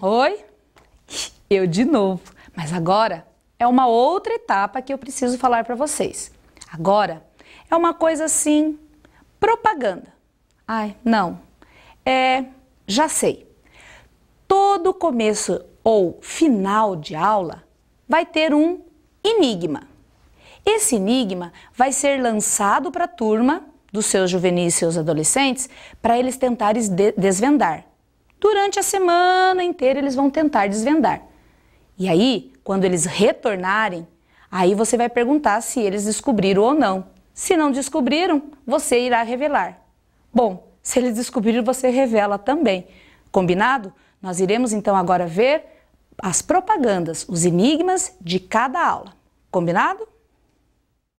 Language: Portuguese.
Oi? Eu de novo. Mas agora é uma outra etapa que eu preciso falar para vocês. Agora é uma coisa assim, propaganda. Ai, não. É, já sei. Todo começo ou final de aula vai ter um enigma. Esse enigma vai ser lançado para a turma dos seus juvenis e seus adolescentes para eles tentarem desvendar Durante a semana inteira eles vão tentar desvendar. E aí, quando eles retornarem, aí você vai perguntar se eles descobriram ou não. Se não descobriram, você irá revelar. Bom, se eles descobriram, você revela também. Combinado? Nós iremos então agora ver as propagandas, os enigmas de cada aula. Combinado?